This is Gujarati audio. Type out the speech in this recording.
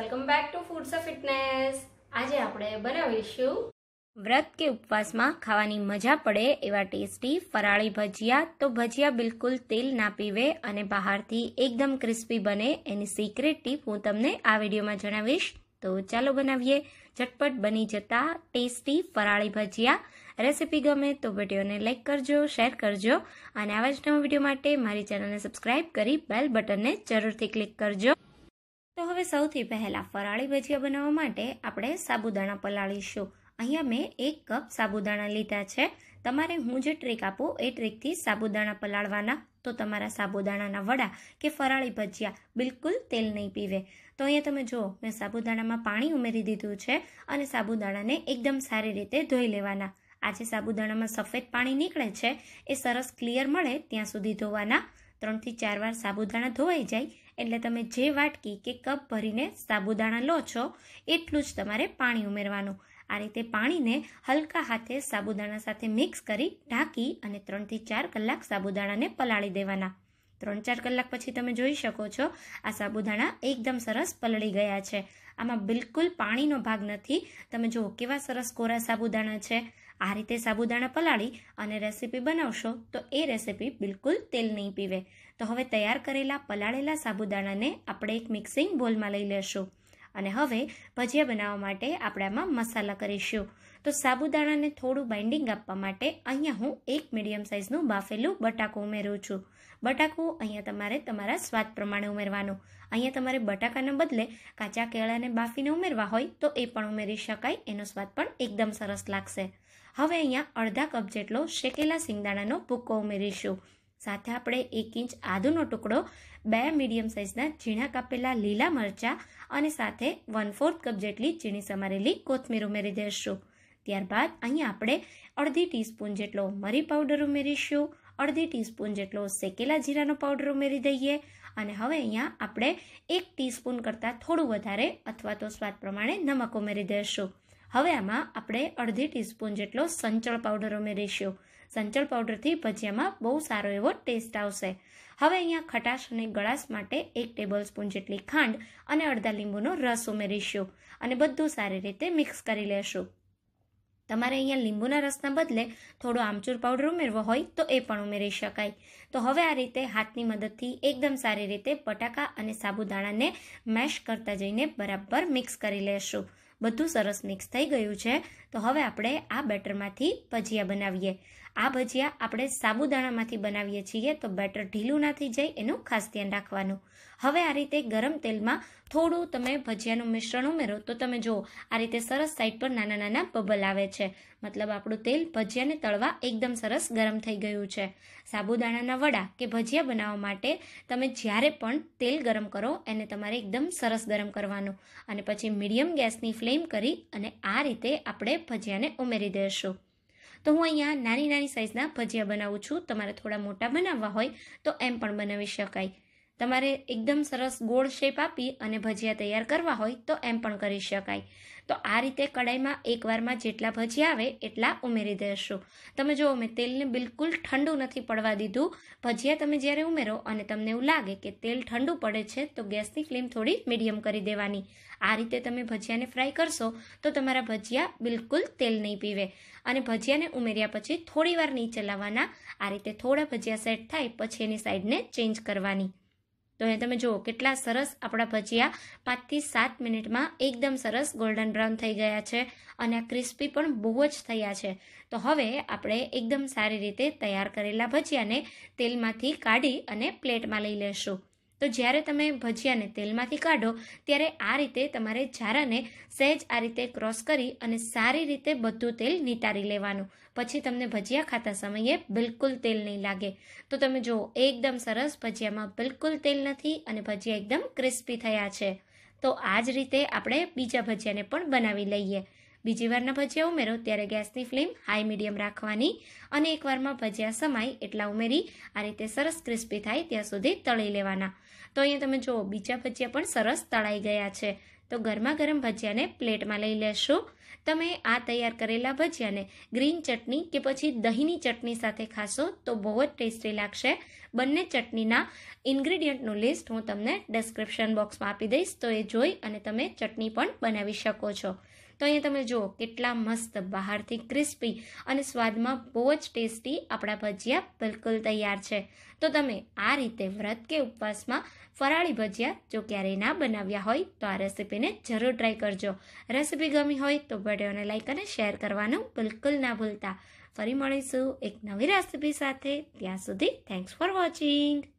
welcome back to foods of fitness આજે આપણે બનાવીશું વ્રત કે ઉપવાસમાં ખાવાની મજા પડે એવા ટેસ્ટી ફરાળી ભજીયા તો ભજીયા બિલકુલ તેલ ના પીવે અને બહારથી એકદમ ક્રિસ્પી બને એની સિક્રેટ ટીપ હું તમને આ વિડીયોમાં જણાવીશ તો ચાલો બનાવીએ ઝટપટ બની જતા ટેસ્ટી ફરાળી ભજીયા રેસીપી ગમે તો વિડીયોને લાઇક કરજો શેર કરજો અને આવા જ નવા વિડીયો માટે મારી ચેનલને સબસ્ક્રાઈબ કરી બેલ બટનને જરૂરથી ક્લિક કરજો તો હવે સૌથી પહેલાં ફરાળી ભજીયા બનાવવા માટે આપણે સાબુદાણા પલાળીશું અહીંયા મેં એક કપ સાબુદાણા લીધા છે તમારે હું જે ટ્રીક આપું એ ટ્રીકથી સાબુદાણા પલાળવાના તો તમારા સાબુદાણાના વડા કે ફરાળી ભજીયા બિલકુલ તેલ નહીં પીવે તો અહીંયા તમે જુઓ મેં સાબુદાણામાં પાણી ઉમેરી દીધું છે અને સાબુદાણાને એકદમ સારી રીતે ધોઈ લેવાના આજે સાબુદાણામાં સફેદ પાણી નીકળે છે એ સરસ ક્લિયર મળે ત્યાં સુધી ધોવાના ત્રણથી ચાર વાર સાબુદાણા ધોવાઈ જાય એટલે તમે જે વાટકી કે કપ ભરીને સાબુદાણા લો છો એટલું જ તમારે પાણી ઉમેરવાનું આ રીતે પાણીને હલકા હાથે સાબુદાણા સાથે મિક્સ કરી ઢાંકી અને ત્રણથી ચાર કલાક સાબુદાણાને પલાળી દેવાના ત્રણ ચાર કલાક પછી તમે જોઈ શકો છો આ સાબુદાણા એકદમ સરસ પલળી ગયા છે આમાં બિલકુલ પાણીનો ભાગ નથી તમે જુઓ કેવા સરસ કોરા સાબુદાણા છે આ રીતે સાબુદાણા પલાળી અને રેસીપી બનાવશો તો એ રેસીપી બિલકુલ તેલ નહીં પીવે તો હવે તૈયાર કરેલા પલાળેલા સાબુદાણાને આપણે એક મિક્સિંગ બોલમાં લઈ લેશું અને હવે ભજીયા બનાવવા માટે આપણે આમાં મસાલા કરીશું તો સાબુદાણાને થોડું બાઇન્ડિંગ આપવા માટે અહીંયા હું એક મીડિયમ સાઇઝનું બાફેલું બટાકું ઉમેરું છું બટાકું અહીંયા તમારે તમારા સ્વાદ પ્રમાણે ઉમેરવાનું અહીંયા તમારે બટાકાના બદલે કાચા કેળાને બાફીને ઉમેરવા હોય તો એ પણ ઉમેરી શકાય એનો સ્વાદ પણ એકદમ સરસ લાગશે હવે અહીંયા અડધા કપ જેટલો શેકેલા સિંગદાણાનો ભૂક્કો ઉમેરીશું સાથે આપણે એક ઇંચ આદુનો ટુકડો બે મીડિયમ સાઇઝના ઝીણા કાપેલા લીલા મરચાં અને સાથે વન ફોર્થ કપ જેટલી ઝીણી સમારેલી કોથમીર ઉમેરી દેશું ત્યારબાદ અહીંયા આપણે અડધી ટીસ્પૂન જેટલો મરી પાવડર ઉમેરીશું અડધી ટીસ્પૂન જેટલો શેકેલા જીરાનો પાવડર ઉમેરી દઈએ અને હવે અહીંયા આપણે એક ટીસ્પૂન કરતાં થોડું વધારે અથવા તો સ્વાદ પ્રમાણે નમક ઉમેરી દેશું હવે આમાં આપણે અડધી ટીસ્પૂન જેટલો સંચળ પાવડર ઉમેરીશું સંચળ પાવડરથી ભજીયામાં બહુ સારો એવો ટેસ્ટ આવશે હવે અહીંયા ખટાશ અને ગળાશ માટે એક ટેબલ સ્પૂન જેટલી ખાંડ અને અડધા લીંબુનો રસ ઉમેરીશું અને બધું સારી રીતે મિક્સ કરી લેશું તમારે અહીંયા લીંબુના રસના બદલે થોડો આમચૂર પાવડર ઉમેરવો હોય તો એ પણ ઉમેરી શકાય તો હવે આ રીતે હાથની મદદથી એકદમ સારી રીતે બટાકા અને સાબુદાણાને મેશ કરતા જઈને બરાબર મિક્સ કરી લેશું બધું સરસ મિક્સ થઈ ગયું છે તો હવે આપણે આ બેટરમાંથી ભજીયા બનાવીએ આ ભજીયા આપણે સાબુદાણામાંથી બનાવીએ છીએ તો બેટર ઢીલું ના થઈ જાય એનું ખાસ ધ્યાન રાખવાનું હવે આ રીતે ગરમ તેલમાં થોડું તમે ભજીયાનું મિશ્રણ ઉમેરો તો તમે જુઓ આ રીતે સરસ સાઈડ પર નાના નાના બબલ આવે છે મતલબ આપણું તેલ ભજીયાને તળવા એકદમ સરસ ગરમ થઈ ગયું છે સાબુદાણાના વડા કે ભજીયા બનાવવા માટે તમે જ્યારે પણ તેલ ગરમ કરો એને તમારે એકદમ સરસ ગરમ કરવાનું અને પછી મીડિયમ ગેસની ફ્લેમ કરી અને આ રીતે આપણે ભજીયાને ઉમેરી દઈશું તો હું અહીંયા નાની નાની સાઇઝના ભજીયા બનાવું છું તમારે થોડા મોટા બનાવવા હોય તો એમ પણ બનાવી શકાય તમારે એકદમ સરસ ગોળ શેપ આપી અને ભજીયા તૈયાર કરવા હોય તો એમ પણ કરી શકાય તો આ રીતે કડાઈમાં એકવારમાં જેટલા ભજીયા આવે એટલા ઉમેરી દેશો તમે જુઓ મેં તેલને બિલકુલ ઠંડુ નથી પડવા દીધું ભજીયા તમે જ્યારે ઉમેરો અને તમને એવું લાગે કે તેલ ઠંડુ પડે છે તો ગેસની ફ્લેમ થોડી મીડિયમ કરી દેવાની આ રીતે તમે ભજીયાને ફ્રાય કરશો તો તમારા ભજીયા બિલકુલ તેલ નહીં પીવે અને ભજીયાને ઉમેર્યા પછી થોડી વાર નહીં ચલાવવાના આ રીતે થોડા ભજીયા સેટ થાય પછી એની સાઈડને ચેન્જ કરવાની તો અહીં તમે જુઓ કેટલા સરસ આપણા ભજીયા પાંચથી સાત મિનિટમાં એકદમ સરસ ગોલ્ડન બ્રાઉન થઈ ગયા છે અને આ ક્રિસ્પી પણ બહુ જ થયા છે તો હવે આપણે એકદમ સારી રીતે તૈયાર કરેલા ભજીયાને તેલમાંથી કાઢી અને પ્લેટમાં લઈ લેશું તો જ્યારે તમે ભજીયાને તેલમાંથી કાઢો ત્યારે આ રીતે તમારે ઝારાને સહેજ આ રીતે ક્રોસ કરી અને સારી રીતે બધું તેલ નિતારી લેવાનું પછી તમને ભજીયા ખાતા સમયે બિલકુલ તેલ નહીં લાગે તો તમે જુઓ એકદમ સરસ ભજીયામાં બિલકુલ તેલ નથી અને ભજીયા એકદમ ક્રિસ્પી થયા છે તો આ જ રીતે આપણે બીજા ભજીયાને પણ બનાવી લઈએ બીજી વારના ભજીયા ઉમેરો ત્યારે ગેસની ફ્લેમ હાઈ મીડિયમ રાખવાની અને એકવારમાં ભજીયા સમાય એટલા ઉમેરી આ રીતે સરસ ક્રિસ્પી થાય ત્યાં સુધી તળી લેવાના તો અહીંયા તમે જુઓ બીજા ભજીયા પણ સરસ તળાઈ ગયા છે તો ગરમા ગરમ ભજીયાને પ્લેટમાં લઈ લેશો તમે આ તૈયાર કરેલા ભજીયાને ગ્રીન ચટણી કે પછી દહીંની ચટણી સાથે ખાશો તો બહુ જ ટેસ્ટી લાગશે બંને ચટણીના ઇન્ગ્રીડિયન્ટનું લિસ્ટ હું તમને ડિસ્ક્રિપ્શન બોક્સમાં આપી દઈશ તો એ જોઈ અને તમે ચટણી પણ બનાવી શકો છો તો અહીંયા તમે જુઓ કેટલા મસ્ત બહારથી ક્રિસ્પી અને સ્વાદમાં બહુ જ ટેસ્ટી આપણા ભજીયા બિલકુલ તૈયાર છે તો તમે આ રીતે વ્રત કે ઉપવાસમાં ફરાળી ભજીયા જો ક્યારેય ના બનાવ્યા હોય તો આ રેસીપીને જરૂર ટ્રાય કરજો રેસીપી ગમી હોય તો વિડીયોને લાઇક અને શેર કરવાનું બિલકુલ ના ભૂલતા ફરી મળીશું એક નવી રેસીપી સાથે ત્યાં સુધી થેન્ક્સ ફોર વોચિંગ